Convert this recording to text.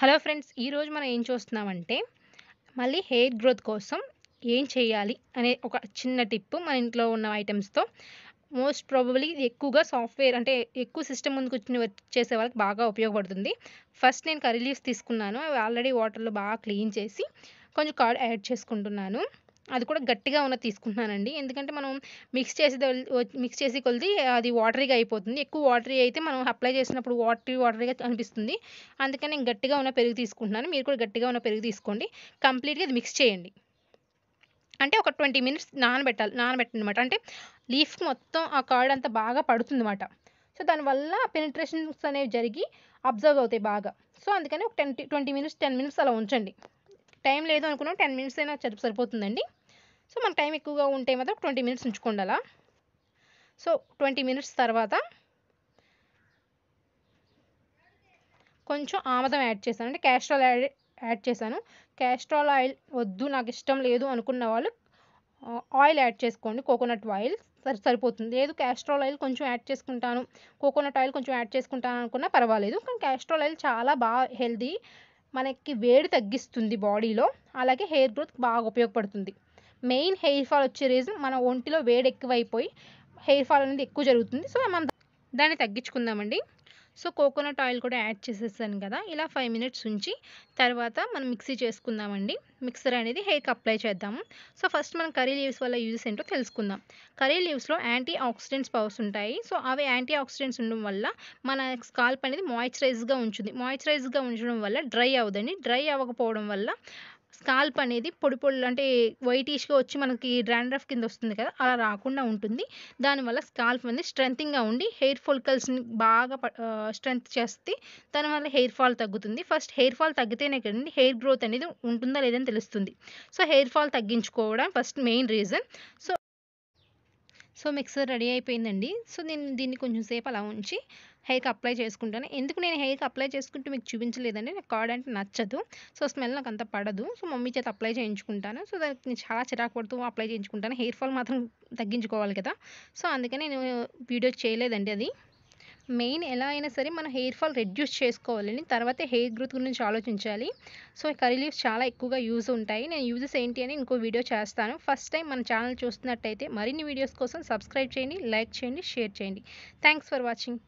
hello friends ఈరోజు మనం ఏం చూస్తున్నామంటే మళ్ళీ హెయిర్ గ్రోత్ కోసం ఏం చేయాలి అనే ఒక చిన్న టిప్ మన ఇంట్లో ఉన్న ఐటమ్స్తో మోస్ట్ ప్రాబబ్లీ ఎక్కువగా సాఫ్ట్వేర్ అంటే ఎక్కువ సిస్టమ్ ముందుకు వచ్చి చేసే వాళ్ళకి బాగా ఉపయోగపడుతుంది ఫస్ట్ నేను కర్రీ లీవ్స్ తీసుకున్నాను అవి ఆల్రెడీ వాటర్లో బాగా క్లీన్ చేసి కొంచెం కార్డ్ యాడ్ చేసుకుంటున్నాను అది కూడా గట్టిగా ఉన్న తీసుకుంటున్నానండి ఎందుకంటే మనం మిక్స్ చేసి మిక్స్ చేసి కొలిది అది వాటరీగా అయిపోతుంది ఎక్కువ వాటరీ అయితే మనం అప్లై చేసినప్పుడు వాటరీ వాటరీగా అనిపిస్తుంది అందుకని నేను గట్టిగా ఉన్న పెరుగు తీసుకుంటున్నాను మీరు కూడా గట్టిగా ఉన్న పెరుగు తీసుకోండి కంప్లీట్గా అది మిక్స్ చేయండి అంటే ఒక ట్వంటీ మినిట్స్ నానబెట్టాలి నానబెట్టండి అనమాట అంటే లీఫ్ మొత్తం ఆ కార్డ్ అంతా బాగా పడుతుందన్నమాట సో దానివల్ల పెనిట్రేషన్స్ అనేవి జరిగి అబ్జర్వ్ అవుతాయి బాగా సో అందుకని ఒక ten twenty minutes ten minutes అలా ఉంచండి టైం లేదు అనుకున్నాం టెన్ మినిట్స్ అయినా సరిపోతుందండి సో మనకు టైం ఎక్కువగా ఉంటే మాత్రం ట్వంటీ మినిట్స్ ఉంచుకోండి అలా సో ట్వంటీ మినిట్స్ తర్వాత కొంచెం ఆమదం యాడ్ చేశాను అంటే క్యాస్ట్రాల్ యాడ్ యాడ్ చేశాను క్యాస్ట్రాల్ ఆయిల్ వద్దు నాకు ఇష్టం లేదు అనుకున్న వాళ్ళు ఆయిల్ యాడ్ చేసుకోండి కోకోనట్ ఆయిల్ సరి సరిపోతుంది లేదు క్యాస్ట్రాల్ ఆయిల్ కొంచెం యాడ్ చేసుకుంటాను కోకోనట్ ఆయిల్ కొంచెం యాడ్ చేసుకుంటాను అనుకున్నా పర్వాలేదు కానీ క్యాస్ట్రాల్ ఆయిల్ చాలా బాగా హెల్దీ మనకి వేడి తగ్గిస్తుంది బాడీలో అలాగే హెయిర్ గ్రోత్ బాగా ఉపయోగపడుతుంది మెయిన్ హెయిర్ ఫాల్ వచ్చే రీజన్ మన ఒంటిలో వేడి ఎక్కువైపోయి హెయిర్ ఫాల్ అనేది ఎక్కువ జరుగుతుంది సో మనం దాన్ని తగ్గించుకుందామండి సో కోకోనట్ ఆయిల్ కూడా యాడ్ చేసేసాను కదా ఇలా ఫైవ్ మినిట్స్ ఉంచి తర్వాత మనం మిక్సీ చేసుకుందామండి మిక్సర్ అనేది హెయిర్కి అప్లై చేద్దాము సో ఫస్ట్ మనం కర్రీ లీవ్స్ వల్ల యూజెస్ ఏంటో తెలుసుకుందాం కర్రీ లీవ్స్లో యాంటీ ఆక్సిడెంట్స్ పవర్స్ ఉంటాయి సో అవి యాంటీ ఆక్సిడెంట్స్ ఉండడం వల్ల మన స్కాల్ప్ అనేది మాయిశ్చరైజ్గా ఉంచుంది మాయిశ్చరైజ్గా ఉంచడం వల్ల డ్రై అవ్వదండి డ్రై అవ్వకపోవడం వల్ల స్కాల్ప్ అనేది పొడి పొడి అంటే వైటిష్గా వచ్చి మనకి డ్రాండ్రఫ్ కింద వస్తుంది కదా అలా రాకుండా ఉంటుంది దానివల్ల స్కాల్ప్ అనేది స్ట్రెంథింగ్గా ఉండి హెయిర్ ఫోల్కల్స్ని బాగా స్ట్రెంత్ చేస్తే దానివల్ల హెయిర్ ఫాల్ తగ్గుతుంది ఫస్ట్ హెయిర్ ఫాల్ తగ్గితేనే కదండి హెయిర్ గ్రోత్ అనేది ఉంటుందా లేదని తెలుస్తుంది సో హెయిర్ ఫాల్ తగ్గించుకోవడం first main reason so so mixer ready అయిపోయిందండి సో నేను దీన్ని కొంచెం సేపు అలా ఉంచి హెయిర్కి అప్లై చేసుకుంటాను ఎందుకు నేను హెయిర్కి అప్లై చేసుకుంటూ మీకు చూపించలేదండి నాకు కార్డ్ అంటే నచ్చదు సో స్మెల్ నాకు అంత పడదు సో మమ్మీ చేత అప్లై చేయించుకుంటాను సో దానికి నేను చాలా చిరాకు పడుతూ అప్లై చేయించుకుంటాను హెయిర్ ఫాల్ మాత్రం తగ్గించుకోవాలి కదా సో అందుకని నేను వీడియో చేయలేదండి అది మెయిన్ ఎలా అయినా సరే మనం హెయిర్ ఫాల్ రెడ్యూస్ చేసుకోవాలని తర్వాత హెయిర్ గ్రోత్ గురించి ఆలోచించాలి సో కర్రీ లీవ్స్ చాలా ఎక్కువగా యూజ్ ఉంటాయి నేను యూజెస్ ఏంటి అని ఇంకో వీడియో చేస్తాను ఫస్ట్ టైం మన ఛానల్ చూస్తున్నట్టయితే మరిన్ని వీడియోస్ కోసం సబ్స్క్రైబ్ చేయండి లైక్ చేయండి షేర్ చేయండి థ్యాంక్స్ ఫర్ వాచింగ్